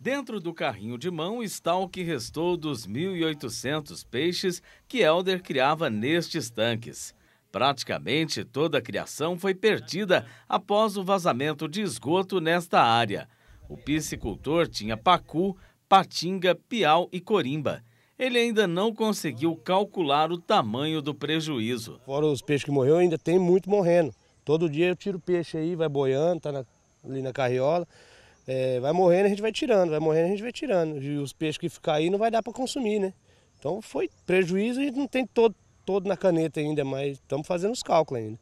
Dentro do carrinho de mão está o que restou dos 1.800 peixes que Elder criava nestes tanques. Praticamente toda a criação foi perdida após o vazamento de esgoto nesta área. O piscicultor tinha pacu, patinga, piau e corimba. Ele ainda não conseguiu calcular o tamanho do prejuízo. Fora os peixes que morreram, ainda tem muito morrendo. Todo dia eu tiro peixe aí, vai boiando, tá ali na carriola. É, vai morrendo a gente vai tirando, vai morrendo a gente vai tirando. E os peixes que ficar aí não vai dar para consumir, né? Então foi prejuízo, a gente não tem todo, todo na caneta ainda, mas estamos fazendo os cálculos ainda.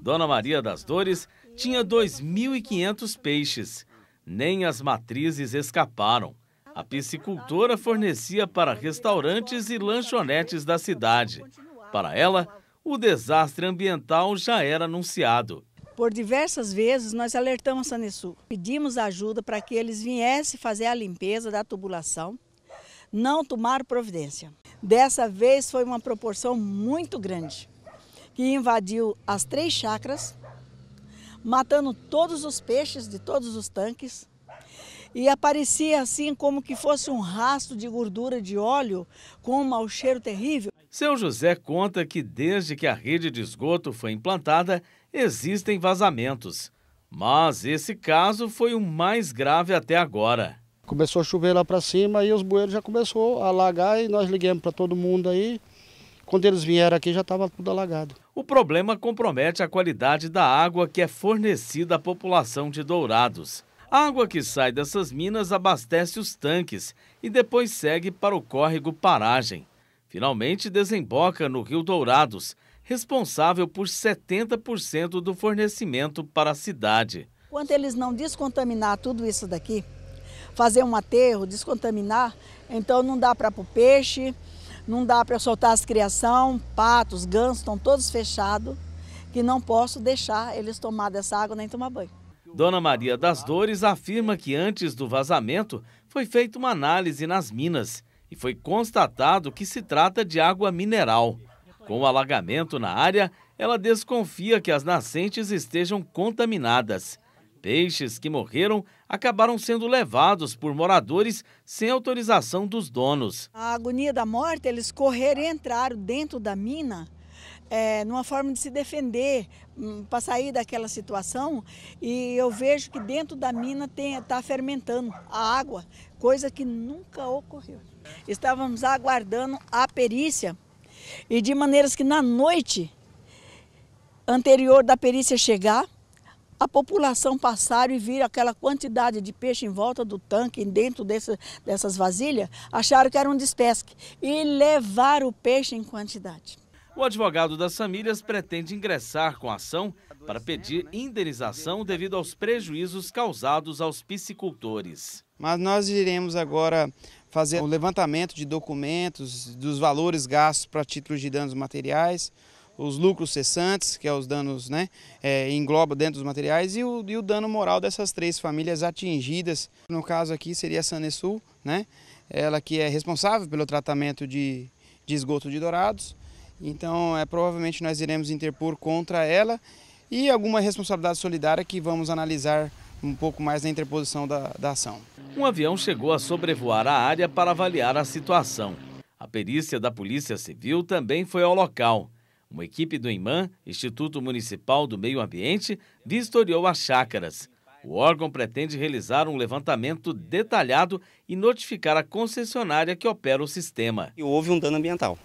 Dona Maria das Dores tinha 2.500 peixes. Nem as matrizes escaparam. A piscicultora fornecia para restaurantes e lanchonetes da cidade. Para ela, o desastre ambiental já era anunciado. Por diversas vezes nós alertamos a Sanesul, pedimos ajuda para que eles viessem fazer a limpeza da tubulação, não tomaram providência. Dessa vez foi uma proporção muito grande, que invadiu as três chacras, matando todos os peixes de todos os tanques, e aparecia assim como que fosse um rastro de gordura de óleo com um mau cheiro terrível. Seu José conta que desde que a rede de esgoto foi implantada, existem vazamentos. Mas esse caso foi o mais grave até agora. Começou a chover lá para cima e os bueiros já começou a alagar e nós ligamos para todo mundo aí. Quando eles vieram aqui já estava tudo alagado. O problema compromete a qualidade da água que é fornecida à população de Dourados. A água que sai dessas minas abastece os tanques e depois segue para o córrego Paragem finalmente desemboca no Rio Dourados, responsável por 70% do fornecimento para a cidade. Quando eles não descontaminar tudo isso daqui, fazer um aterro, descontaminar, então não dá para o peixe, não dá para soltar as criação, patos, gansos, estão todos fechados, que não posso deixar eles tomar dessa água nem tomar banho. Dona Maria das Dores afirma que antes do vazamento foi feita uma análise nas minas e foi constatado que se trata de água mineral. Com o alagamento na área, ela desconfia que as nascentes estejam contaminadas. Peixes que morreram acabaram sendo levados por moradores sem autorização dos donos. A agonia da morte, eles correram e entraram dentro da mina é, numa forma de se defender hum, para sair daquela situação. E eu vejo que dentro da mina está fermentando a água, coisa que nunca ocorreu. Estávamos aguardando a perícia e de maneiras que na noite anterior da perícia chegar, a população passar e vir aquela quantidade de peixe em volta do tanque, dentro desse, dessas vasilhas, acharam que era um despesque e levaram o peixe em quantidade. O advogado das famílias pretende ingressar com ação para pedir indenização devido aos prejuízos causados aos piscicultores. Mas nós iremos agora fazer o um levantamento de documentos dos valores gastos para títulos de danos materiais, os lucros cessantes, que é os danos, né, é, engloba dentro dos materiais, e o, e o, dano moral dessas três famílias atingidas. No caso aqui seria a Sanesul, né, ela que é responsável pelo tratamento de, de esgoto de Dourados, então, é, provavelmente nós iremos interpor contra ela e alguma responsabilidade solidária que vamos analisar um pouco mais na interposição da, da ação. Um avião chegou a sobrevoar a área para avaliar a situação. A perícia da Polícia Civil também foi ao local. Uma equipe do IMAN, Instituto Municipal do Meio Ambiente, vistoriou as chácaras. O órgão pretende realizar um levantamento detalhado e notificar a concessionária que opera o sistema. houve um dano ambiental.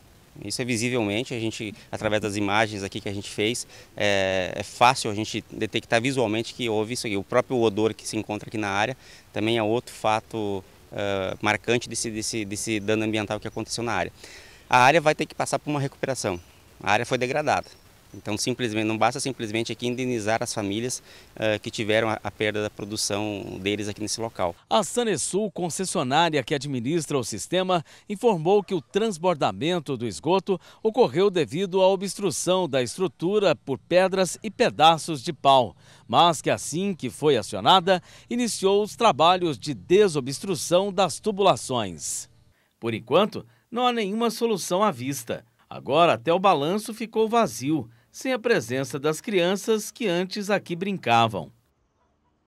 Isso é visivelmente, a gente, através das imagens aqui que a gente fez, é, é fácil a gente detectar visualmente que houve isso aqui. O próprio odor que se encontra aqui na área também é outro fato é, marcante desse, desse, desse dano ambiental que aconteceu na área. A área vai ter que passar por uma recuperação. A área foi degradada. Então, simplesmente, não basta simplesmente aqui indenizar as famílias uh, que tiveram a, a, perda da produção deles aqui nesse local. A Sanesul, concessionária que administra o sistema, informou que o transbordamento do esgoto ocorreu devido à obstrução da estrutura por pedras e pedaços de pau, mas que assim que foi acionada, iniciou os trabalhos de desobstrução das tubulações. Por enquanto, não há nenhuma solução à vista. Agora até o balanço ficou vazio, sem a presença das crianças que antes aqui brincavam.